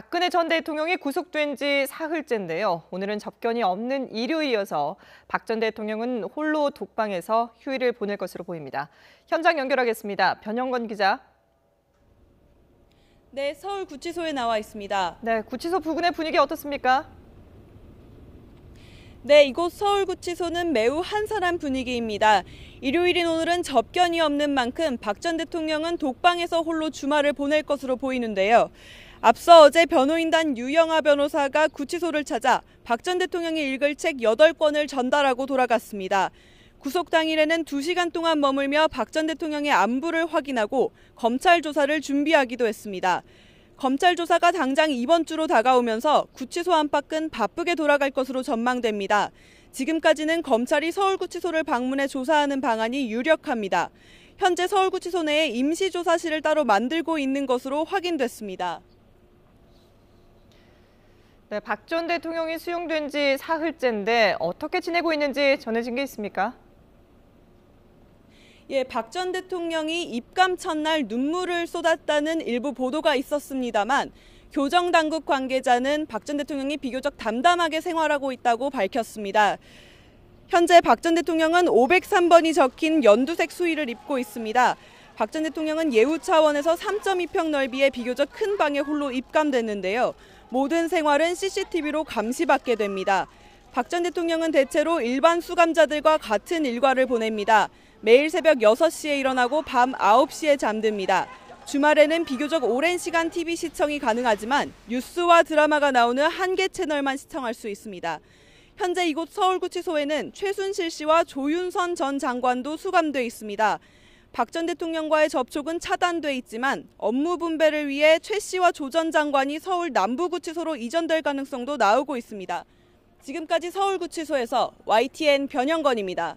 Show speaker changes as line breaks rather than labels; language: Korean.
박근혜 전 대통령이 구속된 지 사흘째인데요. 오늘은 접견이 없는 일요일이어서 박 전 대통령은 홀로 독방에서 휴일을 보낼 것으로 보입니다. 현장
연결하겠습니다.
변영건 기자.
네, 서울 구치소에 나와 있습니다. 네, 구치소 부근의 분위기 어떻습니까? 네, 이곳 서울구치소는 매우 한산한 분위기입니다. 일요일인 오늘은 접견이 없는 만큼 박 전 대통령은 독방에서 홀로 주말을 보낼 것으로 보이는데요. 앞서 어제 변호인단 유영아 변호사가 구치소를 찾아 박 전 대통령이 읽을 책 8권을 전달하고 돌아갔습니다. 구속 당일에는 2시간 동안 머물며 박 전 대통령의 안부를 확인하고 검찰 조사를 준비하기도 했습니다. 검찰 조사가 당장 이번 주로 다가오면서 구치소 안팎은 바쁘게 돌아갈 것으로 전망됩니다. 지금까지는 검찰이 서울구치소를 방문해 조사하는 방안이 유력합니다. 현재 서울구치소 내에 임시조사실을 따로 만들고 있는 것으로 확인됐습니다. 네, 박전 대통령이 수용된 지 사흘째인데 어떻게 지내고 있는지 전해진 게 있습니까? 예, 박 전 대통령이 입감 첫날 눈물을 쏟았다는 일부 보도가 있었습니다만 교정 당국 관계자는 박 전 대통령이 비교적 담담하게 생활하고 있다고 밝혔습니다. 현재 박 전 대통령은 503번이 적힌 연두색 수의를 입고 있습니다. 박 전 대통령은 예우 차원에서 3.2평 넓이의 비교적 큰 방에 홀로 입감됐는데요. 모든 생활은 CCTV로 감시받게 됩니다. 박 전 대통령은 대체로 일반 수감자들과 같은 일과를 보냅니다. 매일 새벽 6시에 일어나고 밤 9시에 잠듭니다. 주말에는 비교적 오랜 시간 TV 시청이 가능하지만 뉴스와 드라마가 나오는 한 개 채널만 시청할 수 있습니다. 현재 이곳 서울구치소에는 최순실 씨와 조윤선 전 장관도 수감돼 있습니다. 박 전 대통령과의 접촉은 차단돼 있지만 업무 분배를 위해 최 씨와 조 전 장관이 서울 남부구치소로 이전될 가능성도 나오고 있습니다. 지금까지 서울구치소에서 YTN 변영건입니다.